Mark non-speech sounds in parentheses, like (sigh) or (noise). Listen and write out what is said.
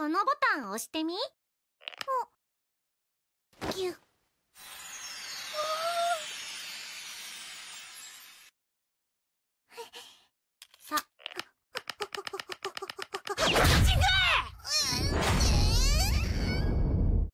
このボタン押してみおぎさ違う (laughs)